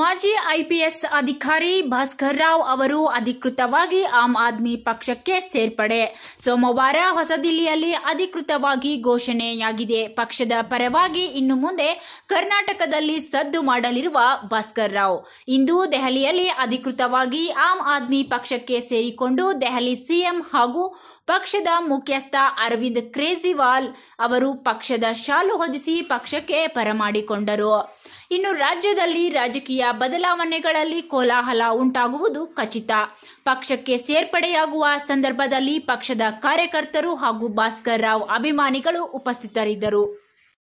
ಮಾಜಿ ಐಪಿಎಸ್ ಅಧಿಕಾರಿ ಭಾಸ್ಕರ್ ರಾವ್ ಅವರು ಅಧಿಕೃತವಾಗಿ ಆಮ್ ಆದ್ಮಿ ಪಕ್ಷಕ್ಕೆ ಸೇರ್ಪಡೆ ಸೋಮವಾರ ಹೊಸದಿಲ್ಲಿಯಲ್ಲಿ ಅಧಿಕೃತವಾಗಿ ಘೋಷಣೆಯಾಗಿದೆ ಪಕ್ಷದ ಪರವಾಗಿ ಇನ್ನು ಮುಂದೆ ಕರ್ನಾಟಕದಲ್ಲಿ ಸದ್ದು ಮಾಡಲಿರುವ ಭಾಸ್ಕರ್ ರಾವ್ ಇಂದು ದೆಹಲಿಯಲ್ಲಿ ಅಧಿಕೃತವಾಗಿ ಆಮ್ ಆದ್ಮಿ ಪಕ್ಷಕ್ಕೆ ಸೇರಿಕೊಂಡು ದೆಹಲಿ ಸಿಎಂ ಹಾಗೂ ಪಕ್ಷದ ಮುಖ್ಯಸ್ಥ ಅರವಿಂದ್ ಕೇಜ್ರಿವಾಲ್ ಅವರು ಪಕ್ಷದ ಶಾಲು ಹೊದಿಸಿ ಪಕ್ಷಕ್ಕೆ ಪರಮಾಡಿಕೊಂಡರು ಇನ್ನು ರಾಜ್ಯದಲ್ಲಿ ರಾಜಕೀಯ ಬದಲಾವಣೆಗಳಲ್ಲಿ ಕೋಲಾಹಲ ಉಂಟಾಗುವುದು ಖಚಿತ ಪಕ್ಷಕ್ಕೆ ಸೇರ್ಪಡೆಯಾಗುವ ಸಂದರ್ಭದಲ್ಲಿ ಪಕ್ಷದ ಕಾರ್ಯಕರ್ತರು ಹಾಗೂ ಭಾಸ್ಕರ್ ರಾವ್ ಅಭಿಮಾನಿಗಳು ಉಪಸ್ಥಿತರಿದ್ದರು